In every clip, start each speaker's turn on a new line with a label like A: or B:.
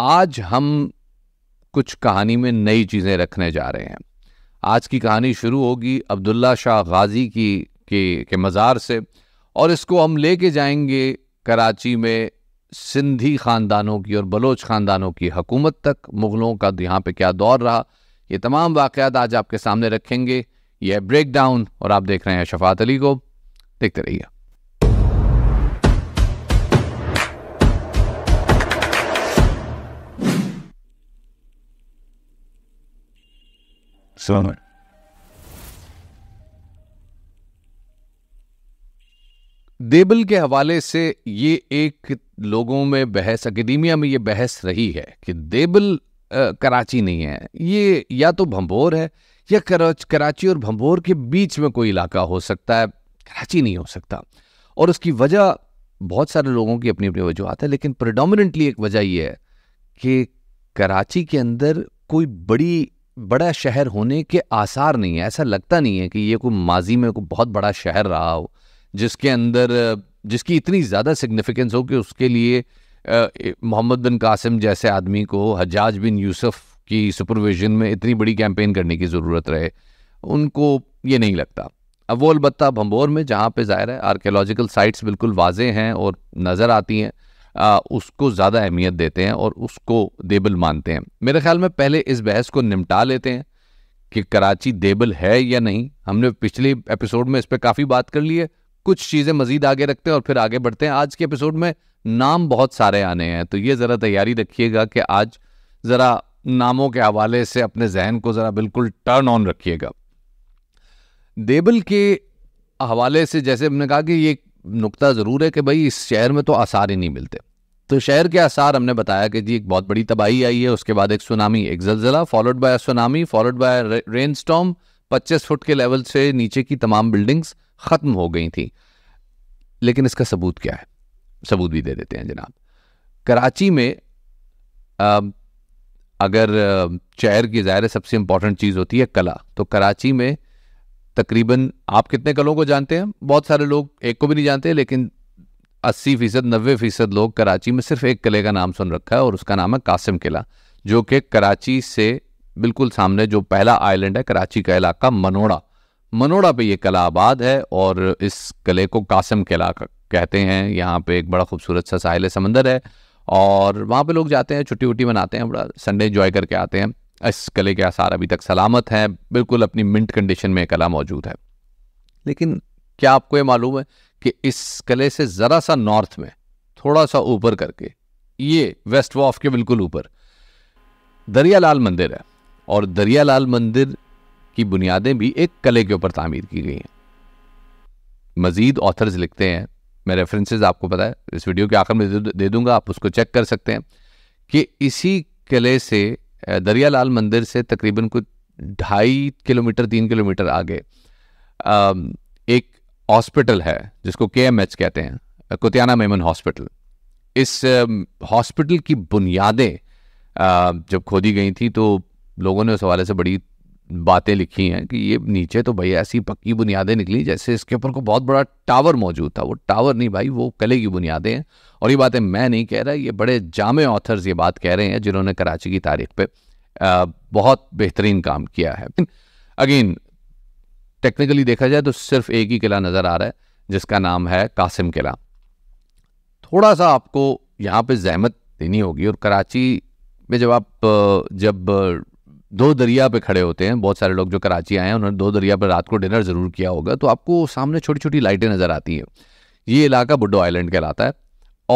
A: आज हम कुछ कहानी में नई चीज़ें रखने जा रहे हैं आज की कहानी शुरू होगी अब्दुल्ला शाह गाजी की के, के मज़ार से और इसको हम लेके जाएंगे कराची में सिंधी ख़ानदानों की और बलोच ख़ानदानों की हकूमत तक मुग़लों का यहाँ पे क्या दौर रहा ये तमाम वाक़ात आज आपके सामने रखेंगे यह ब्रेक डाउन और आप देख रहे हैं शफात अली को देखते रहिए Selamat. देबल के हवाले से ये एक लोगों में बहस अकेदीमिया में ये बहस रही है कि देबल कराची नहीं है ये या तो भंबोर है या कराच कराची और भंबोर के बीच में कोई इलाका हो सकता है कराची नहीं हो सकता और उसकी वजह बहुत सारे लोगों की अपनी अपनी वजूहत है लेकिन प्रडोमिनेंटली एक वजह यह है कि कराची के अंदर कोई बड़ी बड़ा शहर होने के आसार नहीं है ऐसा लगता नहीं है कि ये कोई माजी में कोई बहुत बड़ा शहर रहा हो जिसके अंदर जिसकी इतनी ज़्यादा सिग्निफिकेंस हो कि उसके लिए मोहम्मद बिन कासिम जैसे आदमी को हजाज बिन यूसुफ की सुपरविजन में इतनी बड़ी कैंपेन करने की ज़रूरत रहे उनको ये नहीं लगता अब वो अलबत्त भम्बोर में जहाँ पे ज़ाहिर है आर्कियोलॉजिकल साइट्स बिल्कुल वाजे हैं और नज़र आती हैं आ, उसको ज़्यादा अहमियत देते हैं और उसको देबल मानते हैं मेरे ख्याल में पहले इस बहस को निपटा लेते हैं कि कराची देबल है या नहीं हमने पिछले एपिसोड में इस पर काफ़ी बात कर ली है कुछ चीज़ें मज़ीद आगे रखते हैं और फिर आगे बढ़ते हैं आज के एपिसोड में नाम बहुत सारे आने हैं तो ये ज़रा तैयारी रखिएगा कि आज ज़रा नामों के हवाले से अपने जहन को ज़रा बिल्कुल टर्न ऑन रखिएगा देबल के हवाले से जैसे हमने कहा कि ये नुकता ज़रूर है कि भाई इस शहर में तो आसार ही नहीं मिलते तो शहर के आसार हमने बताया कि जी एक बहुत बड़ी तबाही आई है उसके बाद एक सुनामी एक जलजिला followed by tsunami followed by rain storm पच्चीस फुट के लेवल से नीचे की तमाम बिल्डिंग्स ख़त्म हो गई थी लेकिन इसका सबूत क्या है सबूत भी दे देते हैं जनाब कराची में आ, अगर शहर की ज़ाहिर सबसे इंपॉर्टेंट चीज़ होती है कला तो कराची में तकरीबन आप कितने कलों को जानते हैं बहुत सारे लोग एक को भी नहीं जानते लेकिन अस्सी फीसद नबे फीसद लोग कराची में सिर्फ एक किले का नाम सुन रखा है और उसका नाम है कासिम किला जो कि कराची से बिल्कुल सामने जो पहला आइलैंड है कराची का इलाका मनोड़ा मनोड़ा पे ये किला आबाद है और इस किले को कासिम किला कहते हैं यहाँ पे एक बड़ा खूबसूरत सा साहिल समंदर है और वहाँ पे लोग जाते हैं छुट्टी वुट्टी मनाते हैं बड़ा संडे इन्जॉय करके आते हैं इस कले के आसार अभी तक सलामत हैं बिल्कुल अपनी मिंट कंडीशन में कला मौजूद है लेकिन क्या आपको ये मालूम है कि इस कले से ज़रा सा नॉर्थ में थोड़ा सा ऊपर करके ये वेस्ट वॉफ के बिल्कुल ऊपर दरिया लाल मंदिर है और दरिया लाल मंदिर की बुनियादें भी एक कले के ऊपर तामीर की गई हैं मज़ीद ऑथर्स लिखते हैं मैं रेफरेंसेस आपको पता है इस वीडियो के आखिर में दे दूंगा आप उसको चेक कर सकते हैं कि इसी कले से दरियालाल मंदिर से तकरीबन कुछ ढाई किलोमीटर तीन किलोमीटर आगे एक हॉस्पिटल है जिसको के एम एच कहते हैं कुतियाना मेमन हॉस्पिटल इस हॉस्पिटल की बुनियादें जब खोदी गई थी तो लोगों ने उस हवाले से बड़ी बातें लिखी हैं कि ये नीचे तो भाई ऐसी पक्की बुनियादें निकली जैसे इसके ऊपर को बहुत बड़ा टावर मौजूद था वो टावर नहीं भाई वो कले की बुनियादें हैं और ये बातें मैं नहीं कह रहा ये बड़े जामे ऑथर्स ये बात कह रहे हैं जिन्होंने कराची की तारीख पे बहुत बेहतरीन काम किया है अगेन टेक्निकली देखा जाए तो सिर्फ एक ही किला नज़र आ रहा है जिसका नाम है कासिम किला थोड़ा सा आपको यहाँ पे जहमत देनी होगी और कराची में जब आप जब दो दरिया पे खड़े होते हैं बहुत सारे लोग जो कराची आए हैं उन्होंने दो दरिया पर रात को डिनर ज़रूर किया होगा तो आपको सामने छोटी छोटी लाइटें नज़र आती हैं ये इलाका बुड्डो आइलैंड कहलाता है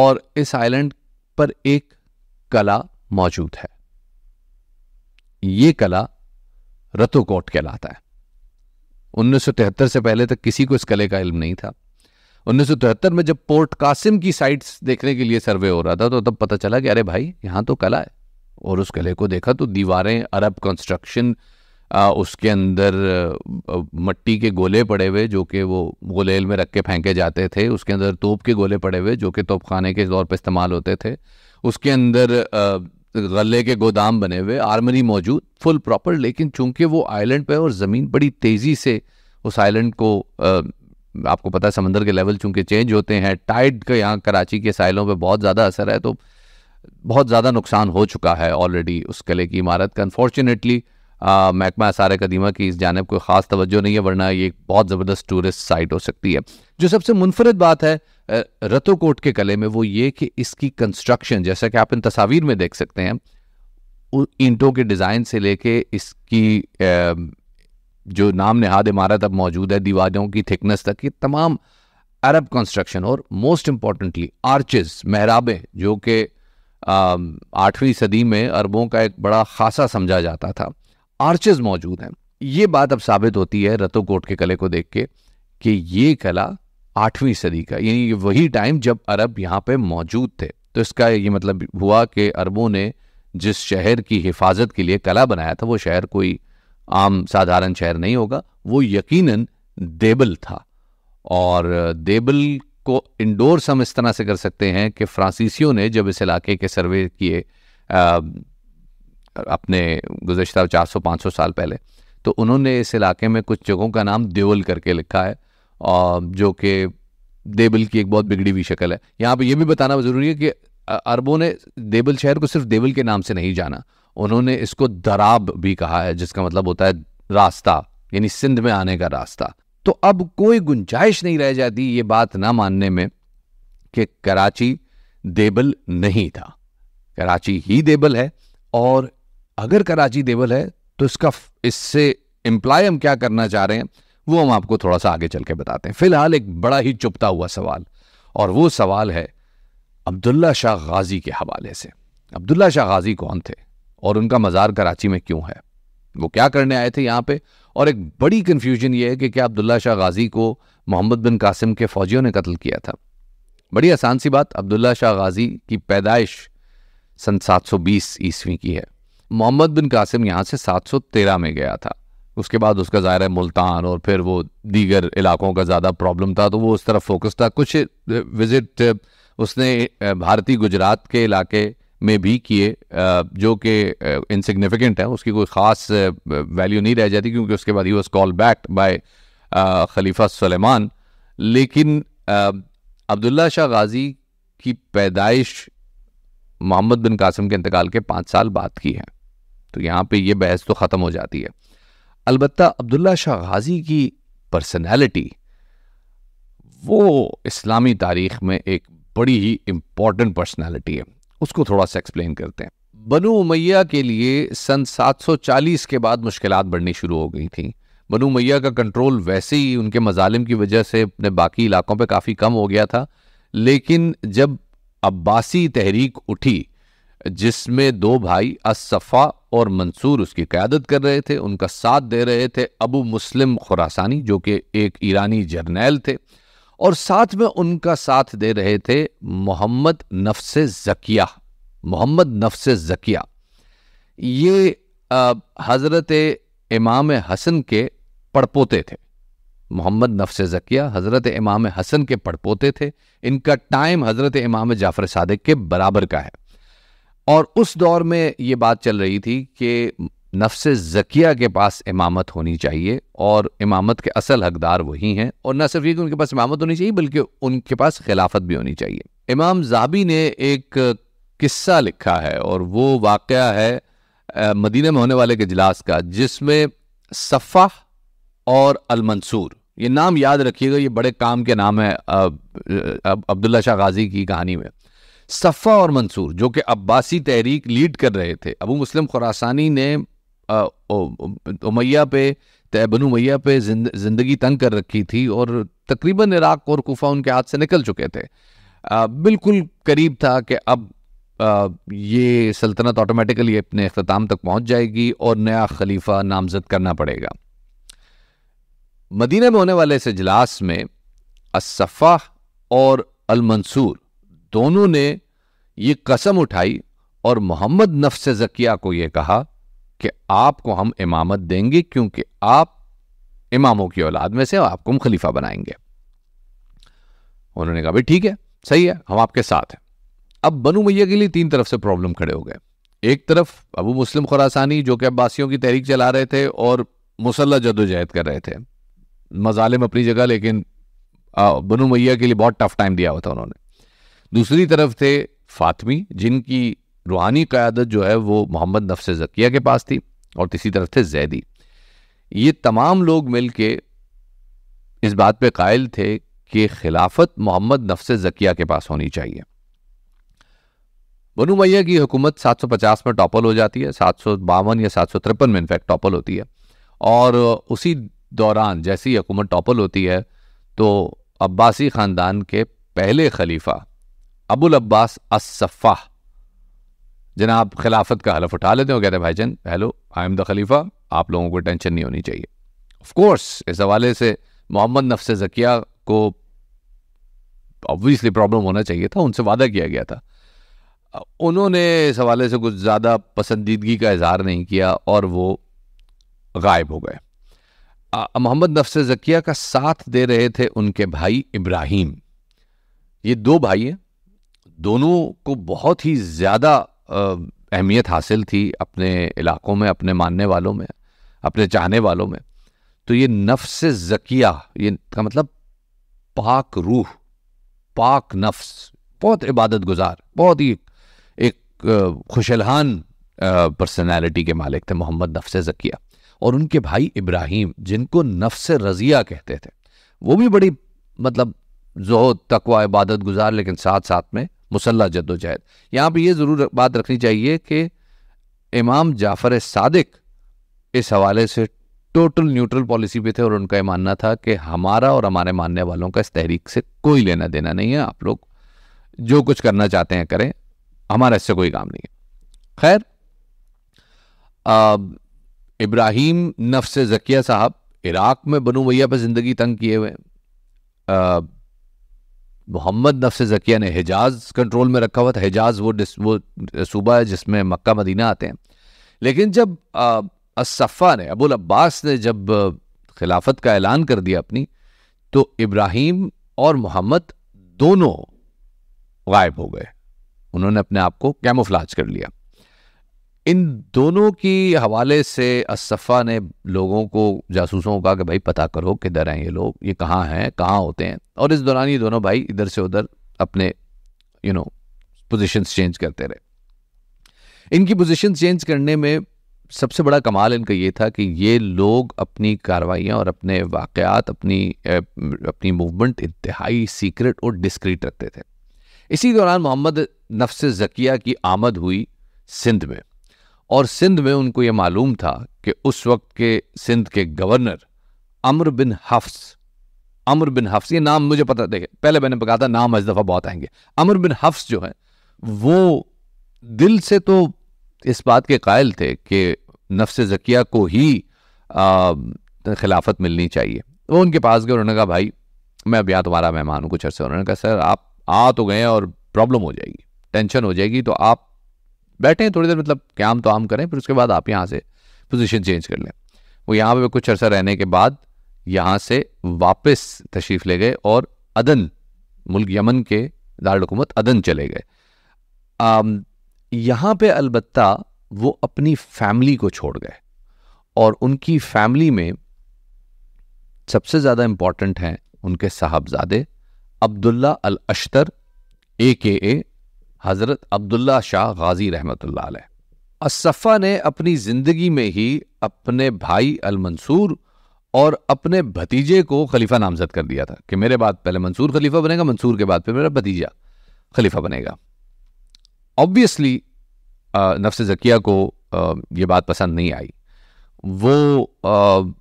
A: और इस आइलैंड पर एक कला मौजूद है ये कला रतोकोट कहलाता है उन्नीस से पहले तक किसी को इस कले का इल्म नहीं था उन्नीस में जब पोर्ट कासिम की साइट्स देखने के लिए सर्वे हो रहा था तो तब पता चला कि अरे भाई यहां तो कला है और उस किले को देखा तो दीवारें अरब कंस्ट्रक्शन उसके अंदर मट्टी के गोले पड़े हुए जो कि वो गोलेल में रख के फेंके जाते थे उसके अंदर तोप के गोले पड़े हुए जो कि तोपखाने के तौर पर इस्तेमाल होते थे उसके अंदर गले के गोदाम बने हुए आर्मरी मौजूद फुल प्रॉपर लेकिन चूंकि वो आइलैंड पे और ज़मीन बड़ी तेज़ी से उस आइलैंड को आपको पता है समंदर के लेवल चूंकि चेंज होते हैं टाइड का यहाँ कराची के साइलों पे बहुत ज़्यादा असर है तो बहुत ज़्यादा नुकसान हो चुका है ऑलरेडी उस किले की इमारत का अनफॉर्चुनेटली महकमा आसार कदीमा की इस जानब कोई ख़ास तवज्जो नहीं है वरना ये एक बहुत ज़बरदस्त टूरिस्ट साइट हो सकती है जो सबसे मुनफरद बात है रतोकोट के कले में वो ये कि इसकी कंस्ट्रक्शन जैसा कि आप इन तस्वीर में देख सकते हैं ईंटों के डिज़ाइन से लेके इसकी जो नाम नहाद इमारत अब मौजूद है दीवारों की थिकनेस तक ये तमाम अरब कंस्ट्रक्शन और मोस्ट इम्पॉर्टेंटली आर्चेस महराबें जो कि आठवीं सदी में अरबों का एक बड़ा खासा समझा जाता था आर्चेज मौजूद हैं ये बात अब साबित होती है रतोकोट के कले को देख के कि ये कला आठवीं सदी का यानी वही टाइम जब अरब यहाँ पे मौजूद थे तो इसका ये मतलब हुआ कि अरबों ने जिस शहर की हिफाजत के लिए कला बनाया था वो शहर कोई आम साधारण शहर नहीं होगा वो यकीनन देबल था और देबल इसको इंडोर्स हम इस तरह से कर सकते हैं कि फ्रांसीसियों ने जब इस इलाके के सर्वे किए अपने गुजशत 400-500 साल पहले तो उन्होंने इस इलाके में कुछ जगहों का नाम देवल करके लिखा है और जो कि देवल की एक बहुत बिगड़ी हुई शक्ल है यहाँ पर यह भी बताना ज़रूरी है कि अरबों ने देबल शहर को सिर्फ देवल के नाम से नहीं जाना उन्होंने इसको दराब भी कहा है जिसका मतलब होता है रास्ता यानी सिंध में आने का रास्ता तो अब कोई गुंजाइश नहीं रह जाती ये बात ना मानने में कि कराची देबल नहीं था कराची ही देबल है और अगर कराची देबल है तो इसका इससे इम्प्लाई हम क्या करना चाह रहे हैं वो हम आपको थोड़ा सा आगे चल के बताते हैं फिलहाल एक बड़ा ही चुपता हुआ सवाल और वो सवाल है अब्दुल्ला शाह गाजी के हवाले से अब्दुल्ला शाह गाजी कौन थे और उनका मज़ार कराची में क्यों है वो क्या करने आए थे यहाँ पे और एक बड़ी कन्फ्यूजन ये है कि क्या अब्दुल्ला शाह गाजी को मोहम्मद बिन कासिम के फौजियों ने कत्ल किया था बड़ी आसान सी बात अब्दुल्ला शाह गाजी की पैदाइश सन 720 ईस्वी की है मोहम्मद बिन कासिम यहाँ से 713 में गया था उसके बाद उसका ज़ाहिर मुल्तान और फिर वो दीगर इलाकों का ज़्यादा प्रॉब्लम था तो वो उस तरफ फोकस था कुछ विज़िट उसने भारतीय गुजरात के इलाके में भी किए जो कि इनसिग्निफिकेंट है उसकी कोई ख़ास वैल्यू नहीं रह जाती क्योंकि उसके बाद ही वॉज कॉल बैक बाय खलीफा सलेमान लेकिन अब्दुल्ला शाह गाजी की पैदाइश मोहम्मद बिन कासिम के इंतकाल के पाँच साल बाद की है तो यहाँ पे ये बहस तो ख़त्म हो जाती है अलबत् अब्दुल्ला शाह गाजी की पर्सनैलिटी वो इस्लामी तारीख में एक बड़ी ही इम्पॉर्टेंट पर्सनैलिटी है उसको थोड़ा सा एक्सप्लेन करते हैं बनु उमैया के लिए सन 740 के बाद मुश्किल बढ़नी शुरू हो गई थी बनु उमैया का कंट्रोल वैसे ही उनके मजालिम की वजह से अपने बाकी इलाकों पर काफ़ी कम हो गया था लेकिन जब अब्बासी तहरीक उठी जिसमें दो भाई असफ़ा और मंसूर उसकी क़्यादत कर रहे थे उनका साथ दे रहे थे अबू मुस्लिम खुरासानी जो कि एक ईरानी जर्नैल थे और साथ में उनका साथ दे रहे थे मोहम्मद नफ्स जकिया मोहम्मद नफ्स जकिया ये हज़रत इमाम हसन के पड़पोते थे मोहम्मद नफ्स जकिया हज़रत इमाम हसन के पड़पोते थे इनका टाइम हज़रत इमाम जाफ़र सादिक के बराबर का है और उस दौर में ये बात चल रही थी कि नफ्स ज़किया के पास इमामत होनी चाहिए और इमामत के असल हकदार वही हैं और न सिर्फ ये कि उनके पास इमामत होनी चाहिए बल्कि उनके पास खिलाफत भी होनी चाहिए इमाम जाबी ने एक किस्सा लिखा है और वो वाक़ है मदीना में होने वाले के इजलास का जिसमें सफ़ा और अलमंसूर ये नाम याद रखिएगा ये बड़े काम के नाम है अब्दुल्ला शाह गाजी की कहानी में सफ़ा और मंसूर जो कि अब्बासी तहरीक लीड कर रहे थे अबू मुस्लिम खुरासानी ने उमैया पे बनु मैया पे ज़िंदगी तंग कर रखी थी और तकरीबन इराक और कोफा उनके हाथ से निकल चुके थे बिल्कुल करीब था कि अब ये सल्तनत ऑटोमेटिकली अपने अख्ताम तक पहुंच जाएगी और नया खलीफा नामजद करना पड़ेगा मदीना में होने वाले इस इजलास में असफ़ा और अलमंसूर दोनों ने ये कसम उठाई और मोहम्मद नफ्स जकिया को ये कहा कि आपको हम इमामत देंगे क्योंकि आप इमामों की औलाद में से आपको हम खलीफा बनाएंगे उन्होंने कहा भाई ठीक है सही है हम आपके साथ हैं अब बनू मैया के लिए तीन तरफ से प्रॉब्लम खड़े हो गए एक तरफ अबू मुस्लिम खुरासानी जो कि अब्बासियों की तहरीक चला रहे थे और मुसल्ला जदोजहद कर रहे थे मजालिम अपनी जगह लेकिन बनु मैया के लिए बहुत टफ टाइम दिया हुआ था उन्होंने दूसरी तरफ थे फातमी जिनकी रूहानी क़्यादत जो है वो मोहम्मद नफ्स जकिया के पास थी और तीसरी तरफ थे जैदी ये तमाम लोग मिल के इस बात पे कायल थे कि खिलाफत मोहम्मद नफ्स जकिया के पास होनी चाहिए बनु मैया की हुकूमत 750 में टॉपल हो जाती है सात सौ बावन या सात सौ तिरपन में इनफैक्ट टॉपल होती है और उसी दौरान जैसी हुकूमत टॉपल होती है तो अब्बासी ख़ानदान के पहले खलीफा अबुल अब्बास अस्फ़ा जनाब खिलाफत का हलफ उठा लेते हो कहते भाई जन हेलो आई एम द खलीफा आप लोगों को टेंशन नहीं होनी चाहिए ऑफकोर्स इस हवाले से मोहम्मद नफ्स जकिया को ऑब्वियसली प्रॉब्लम होना चाहिए था उनसे वादा किया गया था उन्होंने इस हवाले से कुछ ज़्यादा पसंदीदगी का इजहार नहीं किया और वो गायब हो गए मोहम्मद नफ्स जकिया का साथ दे रहे थे उनके भाई इब्राहिम ये दो भाई हैं दोनों को बहुत ही ज़्यादा अहमियत हासिल थी अपने इलाकों में अपने मानने वालों में अपने चाहने वालों में तो ये नफ्स जकिया ये का मतलब पाक रूह पाक नफ्स बहुत इबादत गुजार बहुत ही एक खुशलहान पर्सनैलिटी के मालिक थे मोहम्मद नफ्स जकिया और उनके भाई इब्राहिम जिनको नफ्स रजिया कहते थे वो भी बड़ी मतलब जो तकवा इबादत गुजार लेकिन साथ साथ में मुसल्ला जद्दोजहद यहाँ पर यह ज़रूर बात रखनी चाहिए कि इमाम जाफ़र सादिक इस हवाले से टोटल न्यूट्रल पॉलिसी पे थे और उनका ये मानना था कि हमारा और हमारे मानने वालों का इस तहरीक से कोई लेना देना नहीं है आप लोग जो कुछ करना चाहते हैं करें हमारा इससे कोई काम नहीं है खैर इब्राहिम नफ्स जकिया साहब इराक़ में बनू भैया पर ज़िंदगी तंग किए हुए मोहम्मद नफ़ जकिया ने हिजाज कंट्रोल में रखा हुआ था हिजाज वो वो सूबा है जिसमें मक्का मदीना आते हैं लेकिन जब असफ़ा ने अबुल अब्बास ने जब खिलाफत का ऐलान कर दिया अपनी तो इब्राहिम और मोहम्मद दोनों गायब हो गए उन्होंने अपने आप को कैमोफ्लाज कर लिया इन दोनों की हवाले से असफ़ा ने लोगों को जासूसों को कहा कि भाई पता करो किधर हैं ये लोग ये कहाँ हैं कहाँ होते हैं और इस दौरान ये दोनों भाई इधर से उधर अपने यू नो पोजीशंस चेंज करते रहे इनकी पोजीशन चेंज करने में सबसे बड़ा कमाल इनका ये था कि ये लोग अपनी कार्रवाइयाँ और अपने वाक़ अपनी अपनी मूवमेंट इंतहाई सीक्रेट और डिस्क्रीट रखते थे इसी दौरान मोहम्मद नफ्स जकिया की आमद हुई सिंध में और सिंध में उनको यह मालूम था कि उस वक्त के सिंध के governor Umar bin Hafs Umar bin Hafs ये नाम मुझे पता देखे पहले मैंने कहा था नाम इस दफ़ा बहुत आएंगे अमर बिन हफ्स जो है वो दिल से तो इस बात के कायल थे कि नफ्स जकिया को ही आ, खिलाफत मिलनी चाहिए वो उनके पास गए उन्होंने कहा भाई मैं अब या तुम्हारा मेहमान हूँ कुछ अरसे उन्होंने कहा सर आप आ तो गए और प्रॉब्लम हो जाएगी टेंशन हो जाएगी तो आप बैठे थोड़ी देर मतलब काम तो आम करें फिर उसके बाद आप यहाँ से पोजीशन चेंज कर लें वो यहाँ पे कुछ अरसा रहने के बाद यहाँ से वापस तशरीफ़ ले गए और अदन मुल्क यमन के दारकूमत अदन चले गए यहाँ पे अलबत् वो अपनी फैमिली को छोड़ गए और उनकी फैमिली में सबसे ज़्यादा इम्पॉर्टेंट हैं उनके साहबजादे अब्दुल्ला अल अश्तर ए के ए हज़रत अब्दुल्ला शाह गाजी रहमत असफ़ा ने अपनी ज़िंदगी में ही अपने भाई अलमंसूर और अपने भतीजे को खलीफा नामजद कर दिया था कि मेरे बाद पहले मंसूर खलीफा बनेगा मंसूर के बाद फिर मेरा भतीजा खलीफा बनेगा ऑब्वियसली नफ्स जकिया को आ, ये बात पसंद नहीं आई वो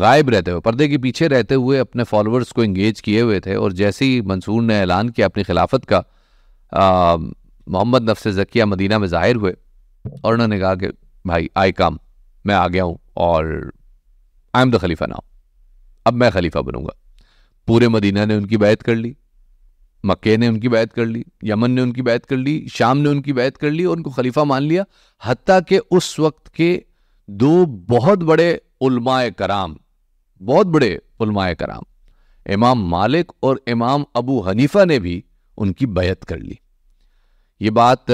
A: गायब रहते हुए पर्दे के पीछे रहते हुए अपने फॉलोअर्स को इंगेज किए हुए थे और जैसे ही मंसूर ने ऐलान किया अपनी खिलाफत का मोहम्मद नफ्स जकिया मदीना में ज़ाहिर हुए और उन्होंने कहा कि भाई आई काम मैं आ गया हूँ और आई एम द खलीफा नाउ अब मैं खलीफा बनूंगा पूरे मदीना ने उनकी बैत कर ली मक्के ने उनकी बैत कर ली यमन ने उनकी बैत कर ली शाम ने उनकी बैत कर ली और उनको खलीफा मान लिया हती के उस वक्त के दो बहुत बड़े उलमाए कराम बहुत बड़े उलमाए कराम इमाम मालिक और इमाम अबू हनीफा ने भी उनकी बैत कर ली ये बात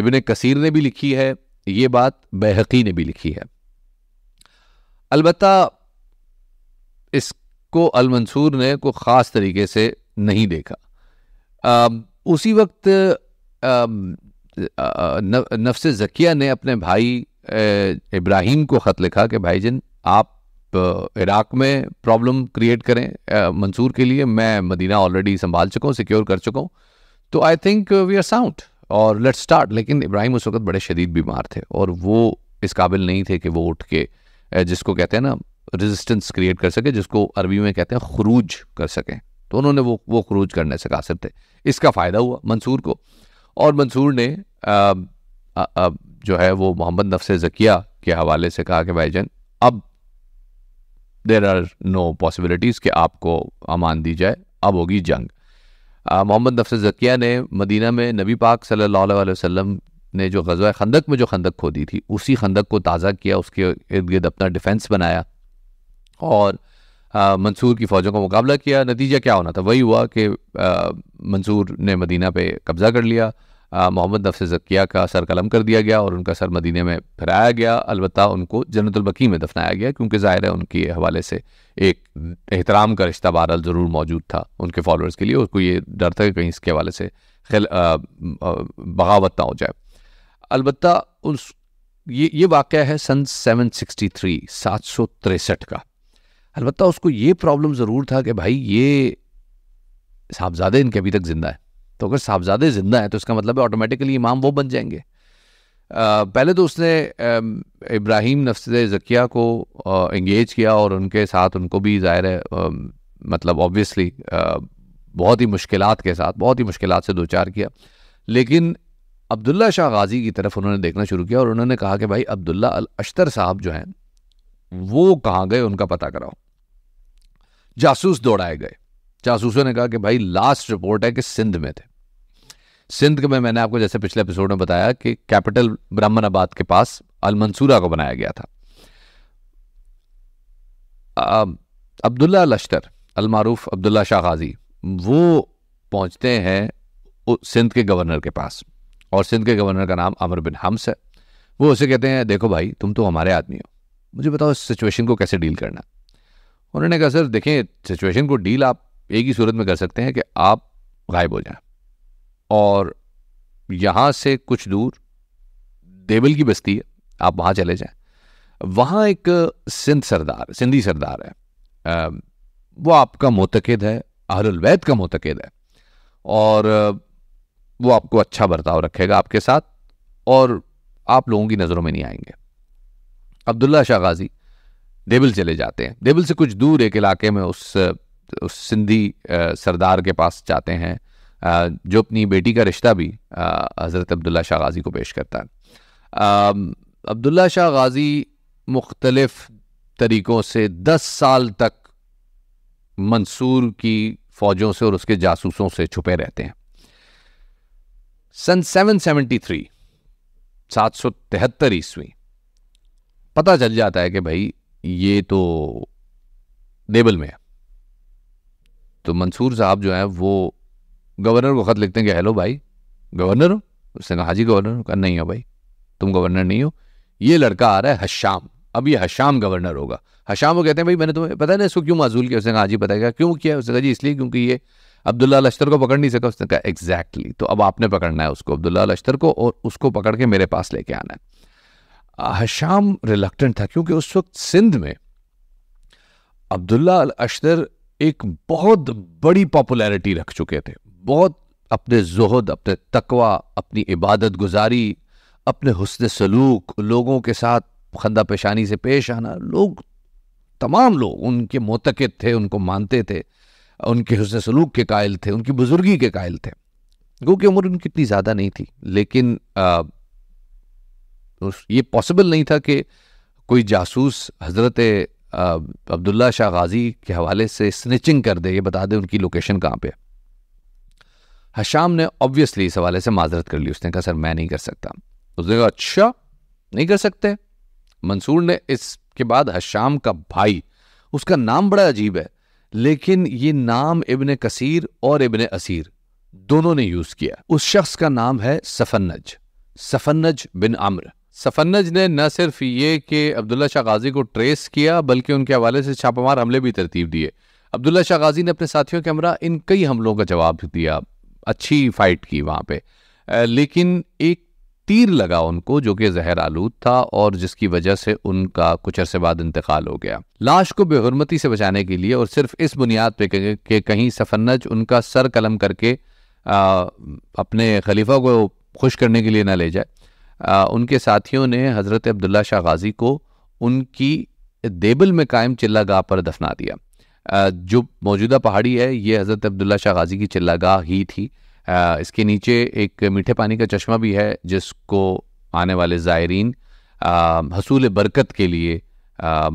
A: इबन कसीर ने भी लिखी है ये बात बहकी ने भी लिखी है अलबत् इसको अलमंसूर ने को ख़ास तरीके से नहीं देखा आ, उसी वक्त नफ्स जकिया ने अपने भाई इब्राहिम को ख़त लिखा कि भाई जिन आप इराक़ में प्रॉब्लम क्रिएट करें मंसूर के लिए मैं मदीना ऑलरेडी संभाल चुका हूँ सिक्योर कर चुका हूँ तो I think we are sound और लेट स्टार्ट लेकिन इब्राहिम उस वक्त बड़े शदीद बीमार थे और वो इस काबिल नहीं थे कि वो उठ के जिसको कहते हैं ना रेजिस्टेंस क्रिएट कर सके जिसको अरबी में कहते हैं खरूज कर सकें तो उन्होंने वो वो खरूज करने से कासिर थे इसका फ़ायदा हुआ मंसूर को और मंसूर ने आ, आ, आ, जो है वो मोहम्मद नफसे जकिया के हवाले से कहा कि भाई जान अब देर आर नो पॉसिबिलिटीज़ कि आपको अमान दी जाए अब होगी जंग मोहम्मद नफस जकिया ने मदीना में नबी पाक सल्लल्लाहु अलैहि वसल्लम ने जो गजवा खंदक में जो खंदक खोदी थी उसी खंदक को ताज़ा किया उसके इर्द गिर्द अपना डिफेंस बनाया और मंसूर की फ़ौजों का मुकाबला किया नतीजा क्या होना था वही हुआ कि मंसूर ने मदीना पे कब्ज़ा कर लिया मोहम्मद नफस जकिया का सर कलम कर दिया गया और उनका सर मदीने में फिराया गया अलबत् उनको जन्नतबकी में दफनाया गया क्योंकि ज़ाहिर है उनके हवाले से एक एहतराम का रिश्ता बहरल ज़रूर मौजूद था उनके फॉलोअर्स के लिए उसको ये डर था कि कहीं इसके हवाले से खिल बगावत ना हो जाए अलबत् उस ये ये वाक़ है सन सेवन सिक्सटी थ्री सात सौ तिरसठ का अलबत् उसको ये प्रॉब्लम ज़रूर था कि भाई ये साहबजादे इनके अभी तक ज़िंदा है तो अगर साहबजादे ज़िंदा हैं तो इसका मतलब है ऑटोमेटिकली इमाम वो बन जाएंगे आ, पहले तो उसने आ, इब्राहिम नफसद ज़किया को इंगेज किया और उनके साथ उनको भी ज़ाहिर है मतलब ऑब्वियसली बहुत ही मुश्किल के साथ बहुत ही मुश्किल से दो चार किया लेकिन अब्दुल्ला शाह गाजी की तरफ उन्होंने देखना शुरू किया और उन्होंने कहा कि भाई अब्दुल्ला अल अश्तर साहब जो हैं वो कहाँ गए उनका पता कराओ जासूस दौड़ाए गए जासूसों ने कहा कि भाई लास्ट रिपोर्ट है कि सिंध में थे सिंध में मैंने आपको जैसे पिछले एपिसोड में बताया कि कैपिटल ब्राह्मणाबाद के पास अलमंसूरा को बनाया गया था अब्दुल्ला लश्कर अलमारूफ अब्दुल्ला शाह गाजी वो पहुंचते हैं सिंध के गवर्नर के पास और सिंध के गवर्नर का नाम अमर बिन हम्स है वो उसे कहते हैं देखो भाई तुम तो हमारे आदमी हो मुझे बताओ इस सिचुएशन को कैसे डील करना उन्होंने कहा सर देखें सिचुएशन को डील आप एक ही सूरत में कर सकते हैं कि आप गायब हो जाए और यहाँ से कुछ दूर देवल की बस्ती है आप वहाँ चले जाएं वहाँ एक सिंध सरदार सिंधी सरदार है वो आपका मोतकद है अहलवैद का मोतकद है और वो आपको अच्छा बर्ताव रखेगा आपके साथ और आप लोगों की नज़रों में नहीं आएंगे अब्दुल्ला शाह गाजी देबल चले जाते हैं देबल से कुछ दूर एक इलाके में उस उस सिंधी सरदार के पास जाते हैं जो अपनी बेटी का रिश्ता भी हज़रत अब्दुल्ला शाह गाज़ी को पेश करता है अब्दुल्ला शाह गाज़ी मुख्तलफ़ तरीक़ों से दस साल तक मंसूर की फ़ौजों से और उसके जासूसों से छुपे रहते हैं सन 773 सात सौ तिहत्तर ईस्वी पता चल जाता है कि भाई ये तो नेबल में है तो मंसूर साहब जो है वो गवर्नर को ख़त लिखते हैं कि हेलो भाई गवर्नर हो उसने कहा हाजी गवर्नर कहा नहीं हो भाई तुम गवर्नर नहीं हो ये लड़का आ रहा है हश्याम अब ये हश्याम गवर्नर होगा हश्याम को कहते हैं भाई मैंने तुम्हें पता नहीं इसको क्यों माजूल किया उसने कहा हाजी पता क्या क्यों किया उसने कहा जी इसलिए क्योंकि ये अब्दुल्ला लश्तर को पकड़ नहीं सका उसने कहा एग्जैक्टली exactly. तो अब आपने पकड़ना है उसको अब्दुल्ला लश्तर को और उसको पकड़ के मेरे पास लेके आना है हश्याम रिलक्टेंट था क्योंकि उस वक्त सिंध में अब्दुल्ला अश्तर एक बहुत बड़ी पॉपुलैरिटी रख चुके थे बहुत अपने जहद अपने तकवा अपनी इबादत गुजारी अपने हसन सलूक लोगों के साथ खंदा पेशानी से पेश आना लोग तमाम लोग उनके मोतकद थे उनको मानते थे उनके हसन सलूक के कायल थे उनकी बुज़ुर्गी के कायल थे क्योंकि उम्र उनकी इतनी ज़्यादा नहीं थी लेकिन आ, ये पॉसिबल नहीं था कि कोई जासूस हज़रत अब्दुल्ला शाह गाजी के हवाले से स्निचिंग कर दे ये बता दे उनकी लोकेशन कहाँ पे है हशाम ने ऑब्वियसली इस हवाले से माजरत कर ली उसने कहा सर मैं नहीं कर सकता उसने कहा अच्छा नहीं कर सकते मंसूर ने इसके बाद हशाम का भाई उसका नाम बड़ा अजीब है लेकिन ये नाम इबन कसीर और इबन असीर दोनों ने यूज़ किया उस शख्स का नाम है सफन्नज सफन्नज बिन अम्र सफन्नज ने न सिर्फ ये कि अब्दुल्ला शाह गाजी को ट्रेस किया बल्कि उनके हवाले से छापामार हमले भी तरतीब दिए अब्दुल्ला शाह गाजी ने अपने साथियों के हमरा इन कई हमलों का जवाब दिया अच्छी फाइट की वहाँ पे लेकिन एक तीर लगा उनको जो कि जहर आलूद था और जिसकी वजह से उनका कुछ अरसे बाद इंतकाल हो गया लाश को बेहरमती से बचाने के लिए और सिर्फ इस बुनियाद पे कि कहीं सफन्नज उनका सर कलम करके आ, अपने खलीफा को खुश करने के लिए ना ले जाए आ, उनके साथियों ने हज़रत अब्दुल्ला शाह गाजी को उनकी देबल में कायम चिल्ला गाह पर दफना दिया जो मौजूदा पहाड़ी है ये हज़रत अब्दुल्ला शाह गाजी की चिल्लागाह ही थी इसके नीचे एक मीठे पानी का चश्मा भी है जिसको आने वाले ज़ायरीन हसूल बरकत के लिए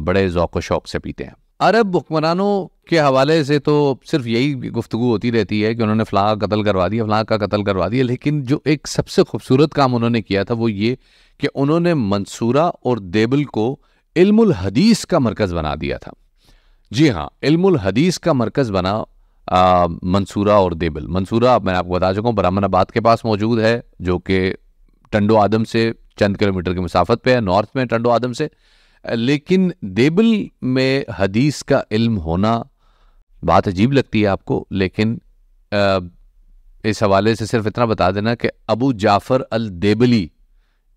A: बड़े ज़ौक शौक से पीते हैं अरब हुक्मरानों के हवाले से तो सिर्फ यही गुफ्तु होती रहती है कि उन्होंने फलाह का कत्ल करवा दिया फलाह का कत्ल करवा दिया लेकिन जो एक सबसे खूबसूरत काम उन्होंने किया था वो ये कि उन्होंने मंसूरा और देबल को इल्मुल हदीस का मरकज़ बना दिया था जी हाँ इल्मुल हदीस का मरकज़ बना मंसूरा और देबल मंसूरा मैं आपको बता चुका हूँ आबाद के पास मौजूद है जो कि टंडो आदम से चंद किलोमीटर की मुसाफत पे है नॉर्थ में टंडो आदम से लेकिन देबल में हदीस का इल्म होना बात अजीब लगती है आपको लेकिन आ, इस हवाले से सिर्फ इतना बता देना कि अबू जाफ़र अल देबली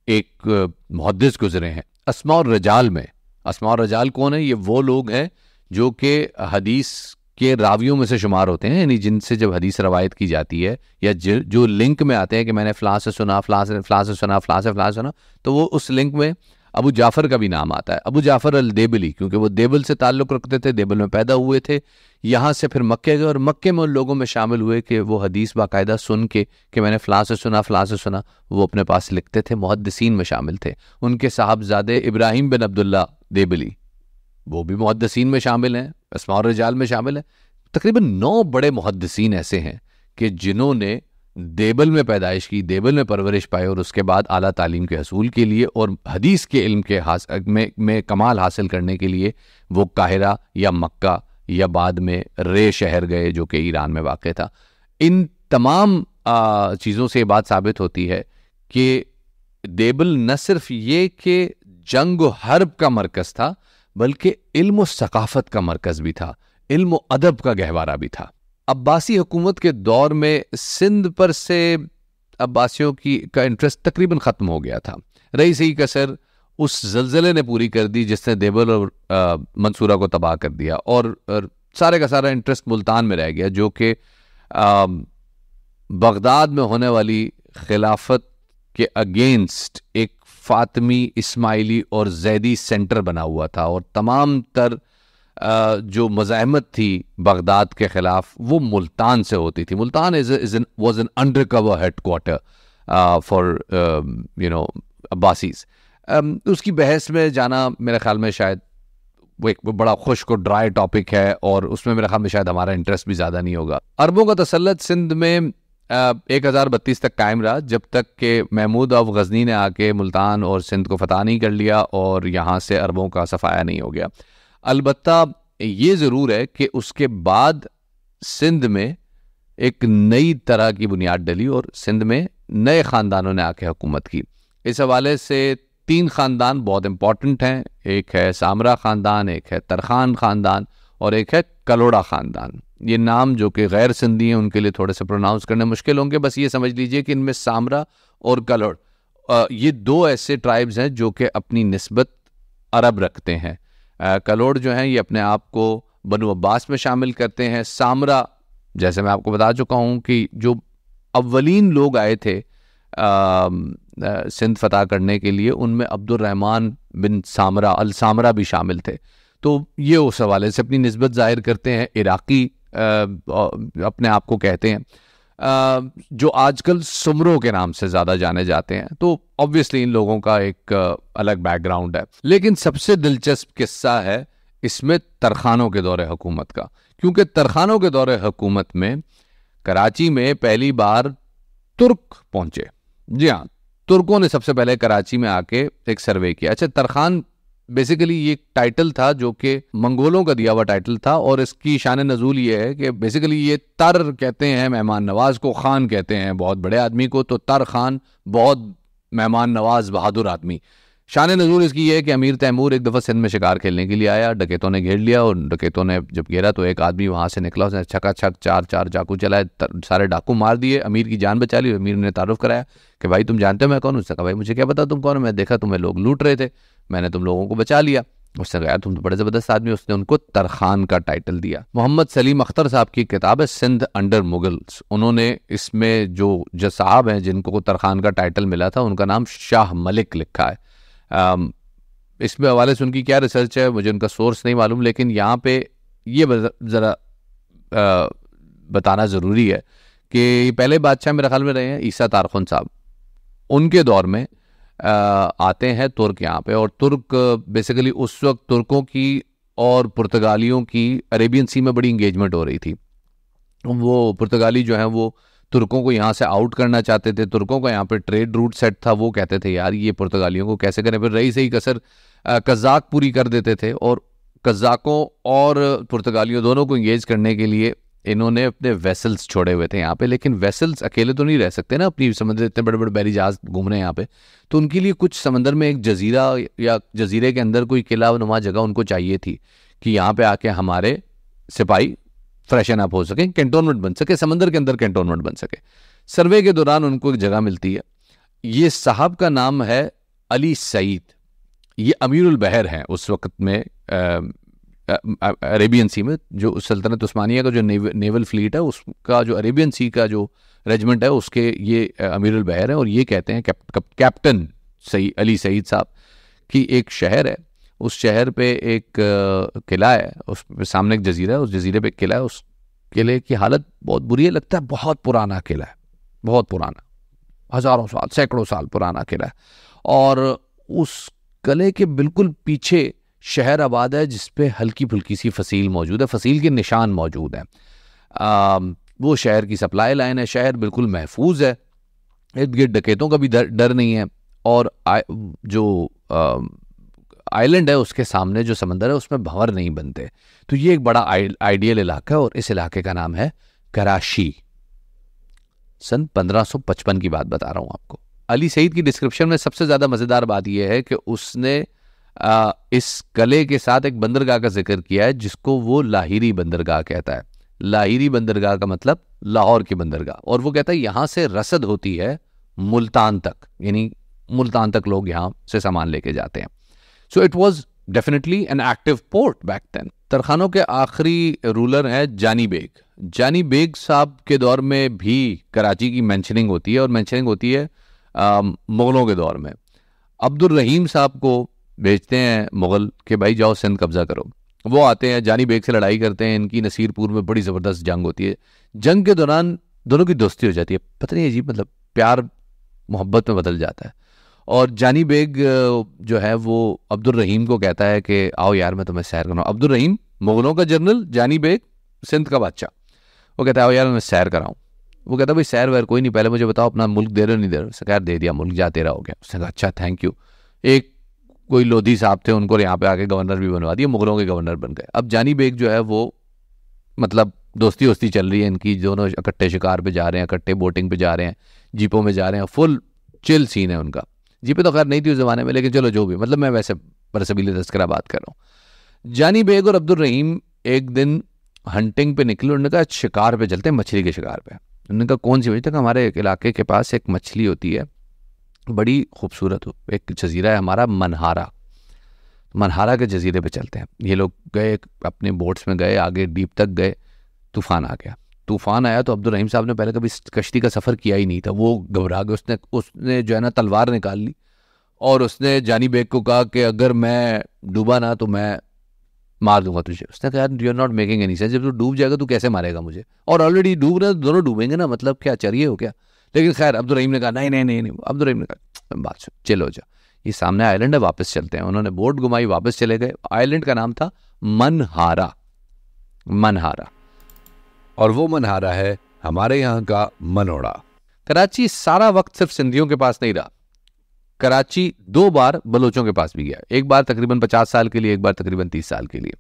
A: एक मुहदस गुजरे हैं असमा और रजाल में असमा और रजाल कौन है ये वो लोग हैं जो कि हदीस के रावियों में से शुमार होते हैं यानी जिनसे जब हदीस रवायत की जाती है या जो लिंक में आते हैं कि मैंने फ़लाँ से सुना फ़लाँ से फ़लाँ से सुना फ़लाँ से फ़लाँ सुना तो वो उस लिंक में अबू जाफ़र का भी नाम आता है अबू जाफ़र अल देबली क्योंकि वो देबल से ताल्लुक़ रखते थे देबल में पैदा हुए थे यहाँ से फिर मक्के गए और मक्के में उन लोगों में शामिल हुए कि वो हदीस बाकायदा सुन के कि मैंने फ़लाँ से सुना फ़लाँ से सुना वो अपने पास लिखते थे मुहदसिन में शामिल थे उनके साहबजादे इब्राहिम बिन अब्दुल्ला देबली वो भी मुहदसिन में शामिल हैं असमार रजाल में शामिल हैं तकरीबन नौ बड़े मुहदसिन ऐसे हैं कि जिन्होंने देबल में पैदाइश की देबल में परवरिश पाई और उसके बाद आला तालीम के हसूल के लिए और हदीस के इल्म के हास में, में कमाल हासिल करने के लिए वो काहिरा या मक्का या बाद में रे शहर गए जो कि ईरान में वाक़ था इन तमाम चीज़ों से ये बात साबित होती है कि देबल न सिर्फ ये कि जंग हर्ब का मरकज़ था बल्कि इल्म सकाफत का मरकज़ भी था इल्म अदब का गहवारा भी था अब्बासी हुकूमत के दौर में सिंध पर से अब्बासियों की का इंटरेस्ट तकरीबन ख़त्म हो गया था रही सही कसर उस जलजिले ने पूरी कर दी जिसने देवल और मंसूरा को तबाह कर दिया और, और सारे का सारा इंटरेस्ट मुल्तान में रह गया जो कि बगदाद में होने वाली खिलाफत के अगेंस्ट एक फातमी इस्माइली और जैदी सेंटर बना हुआ था और तमाम तर जो मजामत थी बगदाद के ख़िलाफ़ वो मुल्तान से होती थी Multan is was an undercover headquarter for you know Abbasis उसकी बहस में जाना मेरे ख्याल में शायद वो एक बड़ा खुश्क और ड्राई टॉपिक है और उसमें मेरे ख्याल में शायद हमारा इंटरेस्ट भी ज़्यादा नहीं होगा अरबों का तसलत सिंध में एक हज़ार बत्तीस तक कायम रहा जब तक कि महमूद अफ गजनी ने आके मुल्तान और सिंध को फ़तह नहीं कर लिया और यहाँ से अरबों का सफाया नहीं हो गया अलबत् ये ज़रूर है कि उसके बाद सिंध में एक नई तरह की बुनियाद डली और सिंध में नए ख़ानदानों ने आके हुकूमत की इस हवाले से तीन ख़ानदान बहुत इम्पॉर्टेंट हैं एक है सामरा ख़ानदान एक है तरखान ख़ानदान और एक है कलोड़ा ख़ानदान ये नाम जो कि गैर सिंधी हैं उनके लिए थोड़े से प्रोनाउंस करने मुश्किल होंगे बस ये समझ लीजिए कि इनमें सामरा और कलड़ ये दो ऐसे ट्राइब्स हैं जो कि अपनी नस्बत अरब रखते हैं कलोड़ जो हैं ये अपने आप को बनु अब्बास में शामिल करते हैं सामरा जैसे मैं आपको बता चुका हूँ कि जो अवलिन लोग आए थे सिंध फतह करने के लिए उनमें अब्दुलरहमान बिन सामरा अल सामरा भी शामिल थे तो ये उस हवाले से अपनी नस्बत ज़ाहिर करते हैं इराक़ी अपने आप को कहते हैं जो आजकल सुमरों के नाम से ज़्यादा जाने जाते हैं तो ऑब्वियसली इन लोगों का एक अलग बैकग्राउंड है लेकिन सबसे दिलचस्प किस्सा है इसमें तरखानों के दौरे हुकूमत का क्योंकि तरखानों के दौरे हुकूमत में कराची में पहली बार तुर्क पहुंचे जी हाँ तुर्कों ने सबसे पहले कराची में आके एक सर्वे किया अच्छा तरखान बेसिकली ये टाइटल था जो कि मंगोलों का दिया हुआ टाइटल था और इसकी शान नजूल ये है कि बेसिकली ये तर कहते हैं मेहमान नवाज को खान कहते हैं बहुत बड़े आदमी को तो तर खान बहुत मेहमान नवाज बहादुर आदमी शान नजूर इसकी यह है कि अमीर तैमूर एक दफ़ा सिंध में शिकार खेलने के लिए आया डकैतों ने घेर लिया और डकैतों ने जब घेरा तो एक आदमी वहाँ से निकला उसने छका छक चार चार चाकू चलाए सारे डाकू मार दिए अमीर की जान बचा ली अमीर ने तारुफ कराया कि भाई तुम जानते हो मैं कौन उसने कहा भाई मुझे क्या पता तुम कौन मैं देखा तुम्हें लोग लूट रहे थे मैंने तुम लोगों को बचा लिया उसने कहा तुम तो बड़े ज़बरदस्त आदमी उसने उनको तरखान का टाइटल दिया मोहम्मद सलीम अख्तर साहब की किताब है सिंध अंडर मुगल्स उन्होंने इसमें जो जो साहब हैं जिनको तरखान का टाइटल मिला था उनका नाम शाह मलिक लिखा है Um, इस हवाले से उनकी क्या रिसर्च है मुझे उनका सोर्स नहीं मालूम लेकिन यहाँ पे ये ज़रा बताना ज़रूरी है कि पहले बादशाह मेरे ख्याल में रहे हैं ईसा तारखन साहब उनके दौर में आ, आते हैं तुर्क यहाँ पे और तुर्क बेसिकली उस वक्त तुर्कों की और पुर्तगालियों की अरेबियन सी में बड़ी इंगेजमेंट हो रही थी वो पुर्तगाली जो हैं वो तुर्कों को यहाँ से आउट करना चाहते थे तुर्कों का यहाँ पर ट्रेड रूट सेट था वो कहते थे यार ये पुर्तगालियों को कैसे करें फिर रही सही कसर कजाक पूरी कर देते थे और कजाकों और पुर्तगालियों दोनों को इंगेज करने के लिए इन्होंने अपने वेसल्स छोड़े हुए थे यहाँ पे लेकिन वेसल्स अकेले तो नहीं रह सकते ना अपनी समंदर इतने बड़े बड़े बैरी जहाज घूम रहे हैं यहाँ पे तो उनके लिए कुछ समंदर में एक जजीरा या जजीरे के अंदर कोई किला नुमा जगह उनको चाहिए थी कि यहाँ पे आके हमारे सिपाही फ्रेशन अप हो सके कैंटोनमेंट बन सके समंदर के अंदर कैंटोनमेंट बन सके सर्वे के दौरान उनको एक जगह मिलती है ये साहब का नाम है अली सईद ये अमीरुल बहर हैं उस वक्त में अरेबियन सी में जो सल्तनत उस्मानिया का जो नेव, नेवल फ्लीट है उसका जो अरेबियन सी का जो रेजिमेंट है उसके ये अमीरुल बहर है और ये कहते हैं कैप्टन सई अली सईद साहब कि एक शहर है उस शहर पे एक किला है उस सामने एक जजीरा है उस जजीरे पे एक किला है उस किले की हालत बहुत बुरी है लगता है बहुत पुराना किला है बहुत पुराना हज़ारों साल सैकड़ों साल पुराना किला है और उस किले के बिल्कुल पीछे शहर आबाद है जिसपे हल्की फुल्की सी फसील मौजूद है फसील के निशान मौजूद हैं वो शहर की सप्लाई लाइन है शहर बिल्कुल महफूज है इर्द गिर्द डकैतों का भी डर डर नहीं है और आ, जो आ, आइलैंड है उसके सामने जो समंदर है उसमें भंवर नहीं बनते तो ये एक बड़ा आइडियल इलाका है और इस इलाके का नाम है कराशी सन 1555 की बात बता रहा हूं आपको अली सईद की डिस्क्रिप्शन में सबसे ज़्यादा मज़ेदार बात यह है कि उसने आ, इस कले के साथ एक बंदरगाह का जिक्र किया है जिसको वो लाहिरी बंदरगाह कहता है लाहिरी बंदरगाह का मतलब लाहौर की बंदरगाह और वो कहता है यहां से रसद होती है मुल्तान तक यानी मुल्तान तक लोग यहां से सामान लेके जाते हैं so it was definitely an active port back then तरखानों के आखिरी रूलर हैं जानी बेग जानी बेग साहब के दौर में भी कराची की मैंशनिंग होती है और मैंशनिंग होती है मुग़लों के दौर में अब्दुल रहीम साहब को भेजते हैं मुग़ल के भाई जाओ सिंध कब्ज़ा करो वो आते हैं जानी बेग से लड़ाई करते हैं इनकी नसीरपुर में बड़ी ज़बरदस्त जंग होती है जंग के दौरान दोनों की दोस्ती हो जाती है पता नहीं अजीब मतलब प्यार मोहब्बत में बदल जाता है और जानी बेग जो है वो अब्दुल रहीम को कहता है कि आओ यार मैं तुम्हें सैर कराऊँ अब्दुल रहीम मुगलों का जनरल जानी बेग सिंध का बादशाह वो कहता है आओ यार मैं सैर कराऊँ वो कहता है भाई सैर वैर कोई नहीं पहले मुझे बताओ अपना मुल्क दे रहे नहीं दे रहे उसने कहा दे दिया मुल्क जाते रहो हो गया उसने कहा अच्छा थैंक यू एक कोई लोधी साहब थे उनको यहाँ पे आके गवर्नर भी बनवा दिया मुगलों के गवर्नर बन गए अब जानी बेग जो है वो मतलब दोस्ती वोस्ती चल रही है इनकी दोनों इकट्ठे शिकार पे जा रहे हैं इकट्ठे बोटिंग पे जा रहे हैं जीपों में जा रहे हैं फुल चिल सीन है उनका जीपे तो खैर नहीं थी उस ज़माने में लेकिन चलो जो भी मतलब मैं वैसे बरसबीले तस्करा बात कर रहा हूँ जानी बेग और अब्दुल रहीम एक दिन हंटिंग पे निकले उन्होंने कहा शिकार पे चलते हैं मछली के शिकार पे उन्होंने कहा कौन सी मछली तो हमारे एक इलाके के पास एक मछली होती है बड़ी खूबसूरत हो एक जजीरा है हमारा मनहारा मनहारा के जजीरे पे चलते हैं ये लोग गए अपने बोट्स में गए आगे डीप तक गए तूफान आ गया तूफान आया तो अब्दुल रहीम साहब ने पहले कभी कश्ती का सफ़र किया ही नहीं था वो घबरा गए उसने उसने जो है ना तलवार निकाल ली और उसने जानी बेग को कहा कि अगर मैं डूबा ना तो मैं मार दूंगा तुझे उसने कहा यार you are not making any sense जब तू डूब जाएगा तो कैसे मारेगा मुझे और ऑलरेडी डूब रहे तो दोनों डूबेंगे ना मतलब क्या चरिए हो क्या लेकिन खैर अब्दुल रहीम ने कहा नहीं नहीं नहीं नहीं अब्दुल रहीम ने कहा बात चलो जा ये सामने आइलैंड है वापस चलते हैं उन्होंने बोट घुमाई वापस चले गए आइलैंड का नाम था मनहारा मनहारा और वो मन हारा है हमारे यहाँ का मनोड़ा कराची सारा वक्त सिर्फ सिंधियों के पास नहीं रहा कराची दो बार बलोचों के पास भी गया एक बार तकरीबन पचास साल के लिए एक बार तकरीबन तीस साल के लिए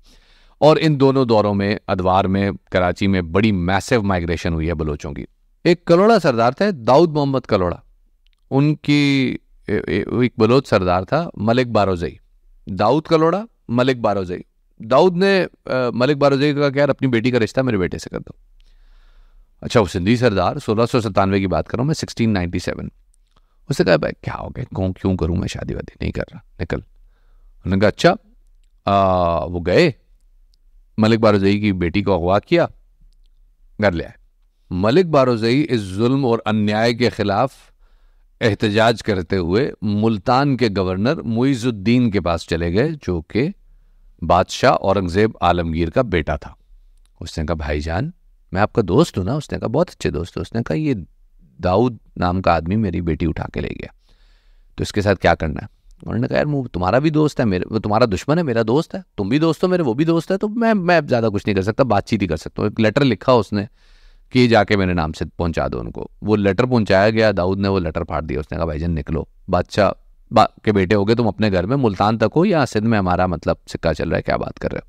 A: और इन दोनों दौरों में अदवार में कराची में बड़ी मैसिव माइग्रेशन हुई है बलोचों की एक कलोड़ा सरदार थे दाऊद मोहम्मद कलोड़ा उनकी एक बलोच सरदार था मलिक बारोजई दाऊद कलोड़ा मलिक बारोजई दाऊद ने मलिक बारोजी का यार अपनी बेटी का रिश्ता मेरे बेटे से कर दो अच्छा वो सिंधी सरदार सोलह सौ सत्तानवे की बात करूँ मैं सिक्सटीन नाइन्टी सेवन उसने कहा भाई क्या हो गया क्यों क्यों करूँ मैं शादी वादी नहीं कर रहा निकल उन्होंने कहा अच्छा आ, वो गए मलिक बारोजई की बेटी को अगवा किया घर ले आए मलिक बारोजई इस जुल्म और अन्याय के खिलाफ एहतजाज करते हुए मुल्तान के गवर्नर मुइजुद्दीन के पास चले गए जो कि बादशाह औरंगजेब आलमगीर का बेटा था उसने कहा भाईजान मैं आपका दोस्त हूँ ना उसने कहा बहुत अच्छे दोस्त हूँ उसने कहा ये दाऊद नाम का आदमी मेरी बेटी उठा के ले गया तो इसके साथ क्या करना है उन्होंने कहा यार तुम्हारा भी दोस्त है मेरे वो तुम्हारा दुश्मन है मेरा दोस्त है तुम भी दोस्त हो मेरे वो भी दोस्त है तो मैं मैं ज़्यादा कुछ नहीं कर सकता बातचीत ही कर सकता हूँ एक लेटर लिखा उसने कि जाके मेरे नाम से पहुंचा दो उनको वो लेटर पहुंचाया गया दाऊद ने वो लेटर फाड़ दिया उसने कहा भाईजन निकलो बादशाह के बेटे हो गए तुम अपने घर में मुल्तान तक हो या सिंध में हमारा मतलब सिक्का चल रहा है क्या बात कर रहे हो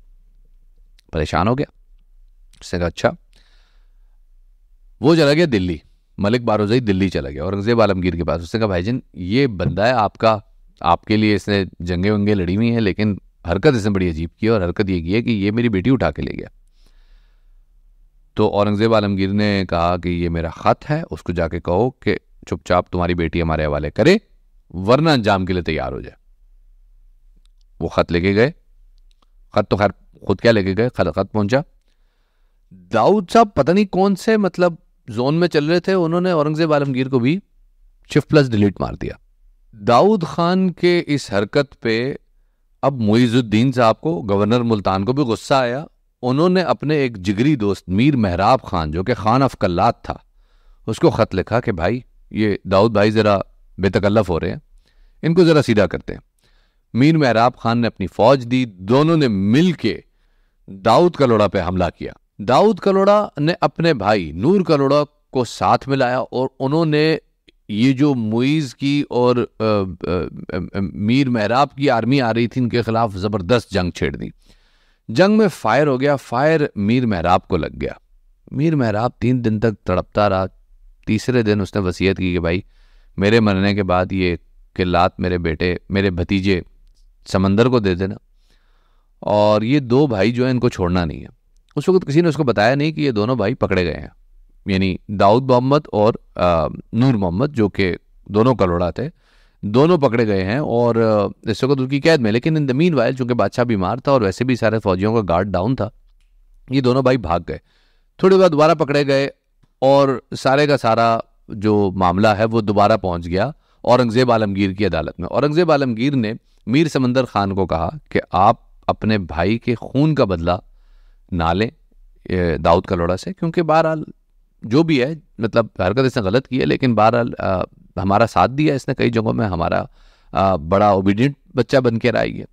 A: परेशान हो गया उसने कहा अच्छा वो चला गया दिल्ली मलिक बारोजई दिल्ली चला गया औरंगजेब आलमगीर के पास उसने कहा भाईजन ये बंदा है आपका आपके लिए इसने जंगे वंगे लड़ी हुई हैं लेकिन हरकत इसने बड़ी अजीब की और हरकत ये की है कि ये मेरी बेटी उठा के ले गया तो औरंगज़ेब आलमगीर ने कहा कि ये मेरा ख़त है उसको जाके कहो कि चुपचाप तुम्हारी बेटी हमारे हवाले करे वरना अंजाम के लिए तैयार हो जाए वो ख़त लेके गए ख़त तो खैर खुद क्या लेके गए खत खत पहुंचा दाऊद साहब पता नहीं कौन से मतलब जोन में चल रहे थे उन्होंने औरंगज़ेब आलमगीर को भी शिफ्ट प्लस डिलीट मार दिया दाऊद खान के इस हरकत पे अब मुइजुद्दीन साहब को गवर्नर मुल्तान को भी गुस्सा आया उन्होंने अपने एक जिगरी दोस्त मीर मेहराब खान जो कि खान अफ कल्लात था उसको ख़त लिखा कि भाई ये दाऊद भाई ज़रा बेतकल्लफ हो रहे हैं इनको ज़रा सीधा करते हैं मीर महराब खान ने अपनी फौज दी दोनों ने मिल के दाऊद कलोड़ा पे हमला किया दाऊद कलोड़ा ने अपने भाई नूर कलोड़ा को साथ में लाया और उन्होंने ये जो मुइज़ की और आ, आ, आ, मीर महराब की आर्मी आ रही थी इनके ख़िलाफ़ ज़बरदस्त जंग छेड़ दी जंग में फायर हो गया फायर मीर महराब को लग गया मीर महराब तीन दिन तक तड़पता रहा तीसरे दिन उसने वसीयत की कि भाई मेरे मरने के बाद ये किल्लात मेरे बेटे मेरे भतीजे समंदर को दे देना और ये दो भाई जो है इनको छोड़ना नहीं है उस वक्त किसी ने उसको बताया नहीं कि ये दोनों भाई पकड़े गए हैं यानी दाऊद मोहम्मद और नूर मोहम्मद जो कि दोनों कलोड़ा थे दोनों पकड़े गए हैं और इस वक्त उनकी कैद में लेकिन इन दमीन वायल वाइल चूँकि बादशाह बीमार था और वैसे भी सारे फौजियों का गार्ड डाउन था ये दोनों भाई भाग गए थोड़ी बाद दोबारा पकड़े गए और सारे का सारा जो मामला है वो दोबारा पहुंच गया औरंगज़ेब आलमगीर की अदालत में औरंगज़ेब आलमगीर ने मीर समंदर ख़ान को कहा कि आप अपने भाई के खून का बदला ना लें दाऊद कलोड़ा से क्योंकि बहरहाल जो भी है मतलब हरकत इसने गलत की है लेकिन बहरहाल हमारा साथ दिया इसने कई जगहों में हमारा आ, बड़ा ओबीडियंट बच्चा बन के आई है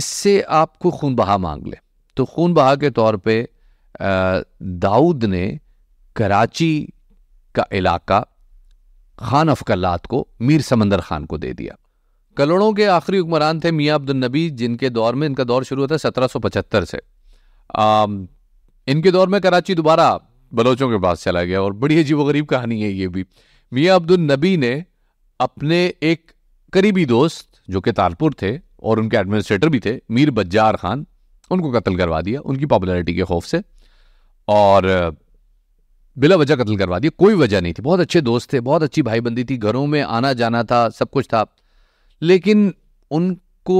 A: इससे आपको खून बहा मांग ले तो खून बहा के तौर पे दाऊद ने कराची का इलाका खान अफकल्लात को मीर समंदर खान को दे दिया कलोड़ों के आखिरी हुक्मरान थे मियाँ अब्दुलनबी जिनके दौर में इनका दौर शुरू होता है सत्रह सौ पचहत्तर से आ, इनके दौर में कराची दोबारा बलोचों के पास चला गया और बड़ी अजीब गरीब कहानी है ये भी मियाँ अब्दुलनबी ने अपने एक करीबी दोस्त जो कि तारपुर थे और उनके एडमिनिस्ट्रेटर भी थे मीर बज्जार खान उनको कत्ल करवा दिया उनकी पॉपुलैरिटी के खौफ से और बिला वजह कत्ल करवा दिया कोई वजह नहीं थी बहुत अच्छे दोस्त थे बहुत अच्छी भाईबंदी थी घरों में आना जाना था सब कुछ था लेकिन उनको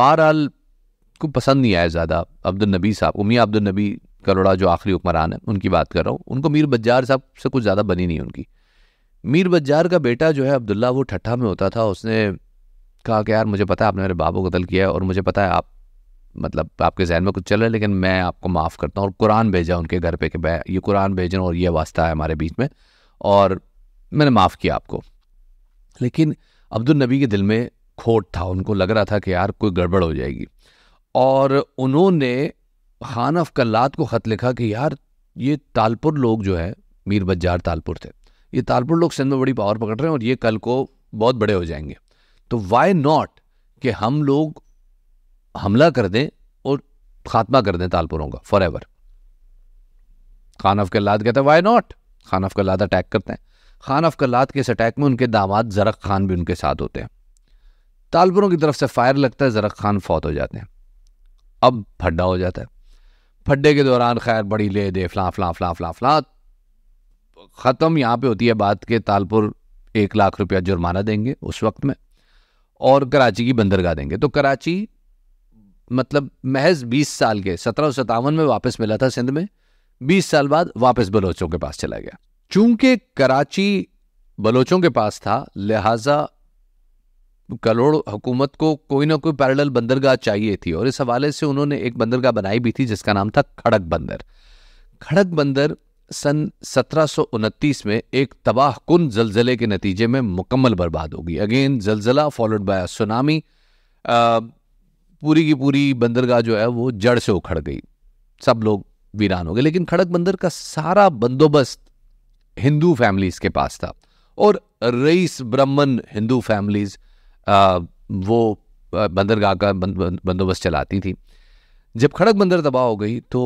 A: बहरहाल को पसंद नहीं आया ज़्यादा अब्दुल नबी साहब उमिया अब्दुल नबी करोड़ा जो आखिरी हुक्मरान है उनकी बात कर रहा हूँ उनको मीर बज्जार साहब से कुछ ज़्यादा बनी नहीं उनकी मीर बज्जार का बेटा जो है अब्दुल्ला वो ठट्ठा में होता था उसने कहा कि यार मुझे पता है आपने मेरे बाबू को किया है और मुझे पता है आप मतलब आपके जहन में कुछ चल रहा है लेकिन मैं आपको माफ़ करता हूँ और कुरान भेजा उनके घर पे कि ये कुरान भेजें और ये वास्ता है हमारे बीच में और मैंने माफ़ किया आपको लेकिन अब्दुल नबी के दिल में खोट था उनको लग रहा था कि यार कोई गड़बड़ हो जाएगी और उन्होंने खान अफ कल्लात को ख़त लिखा कि यार ये तालपुर लोग जो है मीर बजार तालपुर थे ये तालपुर लोग सिंध में बड़ी पावर पकड़ रहे हैं और ये कल को बहुत बड़े हो जाएंगे तो वाई नॉट कि हम लोग हमला कर दें और खात्मा कर दें तालपुरों का forever Khan of Kalat कहते हैं why not Khan of Kalat attack करते हैं खान अफ कल्लाद के इस अटैक में उनके दामाद जरक खान भी उनके साथ होते हैं तालपुरों की तरफ से फायर लगता है जरक खान फौत हो जाते हैं अब फड्डा हो जाता है फड्डे के दौरान खैर बड़ी ले दे फला फला फला फला फला ख़त्म यहाँ पे होती है बात के तालपुर एक लाख रुपया जुर्माना देंगे उस वक्त में और कराची की बंदरगाह देंगे तो कराची मतलब महज बीस साल के सत्रह में वापस मिला था सिंध में बीस साल बाद वापस बलोचों के पास चला गया चूंकि कराची बलोचों के पास था लिहाजा करोड़ हुकूमत को कोई ना कोई पैरल बंदरगाह चाहिए थी और इस हवाले से उन्होंने एक बंदरगाह बनाई भी थी जिसका नाम था खड़क बंदर खड़क बंदर सन सत्रह में एक तबाह कुन जलजले के नतीजे में मुकम्मल बर्बाद होगी अगेन जलजला फॉलोड बाय सुनामी पूरी की पूरी बंदरगाह जो है वो जड़ से उखड़ गई सब लोग वीरान हो गए लेकिन खड़क बंदर का सारा बंदोबस्त हिंदू फैमिलीज के पास था और रईस ब्राह्मण हिंदू फैमिलीज वो बंदरगाह का बंदोबस्त चलाती थी जब खड़क बंदर तबाह हो गई तो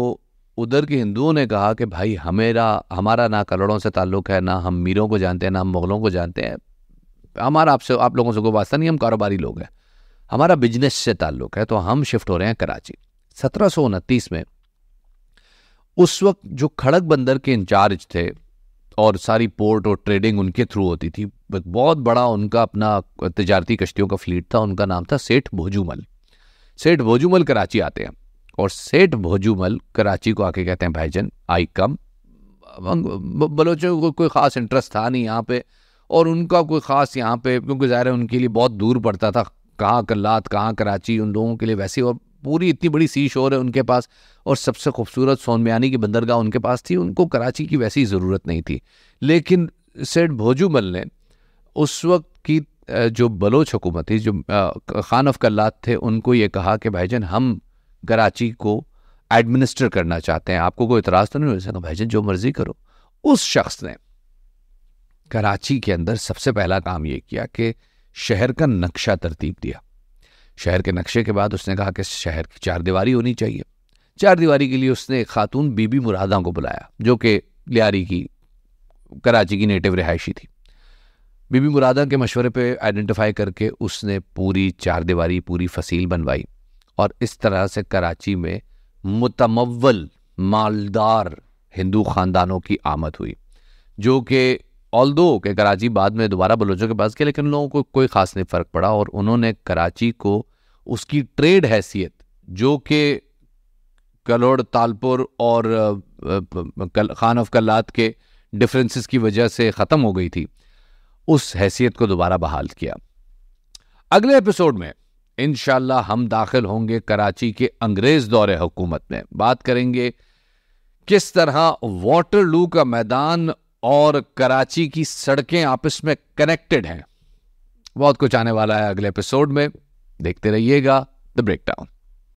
A: उधर के हिंदुओं ने कहा कि भाई हमेरा हमारा ना करोड़ों से ताल्लुक़ है ना हम मीरों को जानते हैं ना हम मुग़लों को जानते हैं हमारा आपसे आप लोगों से कोई वास्ता नहीं हम कारोबारी लोग हैं हमारा बिजनेस से ताल्लुक है तो हम शिफ्ट हो रहे हैं कराची सत्रह में उस वक्त जो खड़क बंदर के इंचार्ज थे और सारी पोर्ट और ट्रेडिंग उनके थ्रू होती थी बहुत बड़ा उनका अपना तजारती कश्तियों का फ्लीट था उनका नाम था सेठ भोजूमल सेठ भोजूमल कराची आते हैं और सेठ भोजूमल कराची को आके कहते हैं भाईजन आई कम बलोचों को कोई ख़ास इंटरेस्ट था नहीं यहाँ पे और उनका कोई ख़ास यहाँ पे क्योंकि ज़ाहिर है उनके लिए बहुत दूर पड़ता था कहाँ कल्लात कहाँ कराची उन लोगों के लिए वैसे और पूरी इतनी बड़ी सी शोर है उनके पास और सबसे खूबसूरत सोनमयानी की बंदरगाह उनके पास थी उनको कराची की वैसी ज़रूरत नहीं थी लेकिन सेठ भोजूमल ने उस वक्त की जो बलोच हुकूमत थी जो खान ऑफ कल्लात थे उनको ये कहा कि भाईजान हम कराची को एडमिनिस्टर करना चाहते हैं आपको कोई इतराज़ तो नहीं हो भाईजान जो मर्ज़ी करो उस शख्स ने कराची के अंदर सबसे पहला काम ये किया कि शहर का नक्शा तरतीब दिया शहर के नक्शे के बाद उसने कहा कि शहर की चार दीवारी होनी चाहिए चार दीवारी के लिए उसने एक खातून बीबी मुरादा को बुलाया जो कि लियारी की कराची की नेटिव रिहायशी थी बीबी मुरादा के मशवरे पे आइडेंटिफाई करके उसने पूरी चार दीवारी पूरी फसील बनवाई और इस तरह से कराची में मुतमवल मालदार हिंदू ख़ानदानों की आमद हुई जो कि ऑल दो के कराची बाद में दोबारा बलोचों के पास गया लेकिन लोगों को कोई ख़ास नहीं फ़र्क पड़ा और उन्होंने कराची को उसकी ट्रेड हैसियत जो कि कलोड़ तालपुर और खान ऑफ कल्लात के डिफरेंसेस की वजह से ख़त्म हो गई थी उस हैसियत को दोबारा बहाल किया अगले एपिसोड में इन हम दाखिल होंगे कराची के अंग्रेज़ दौरे हुकूमत में बात करेंगे किस तरह वाटरलू का मैदान और कराची की सड़कें आपस में कनेक्टेड हैं बहुत कुछ आने वाला है अगले एपिसोड में देखते रहिएगा द ब्रेकडाउन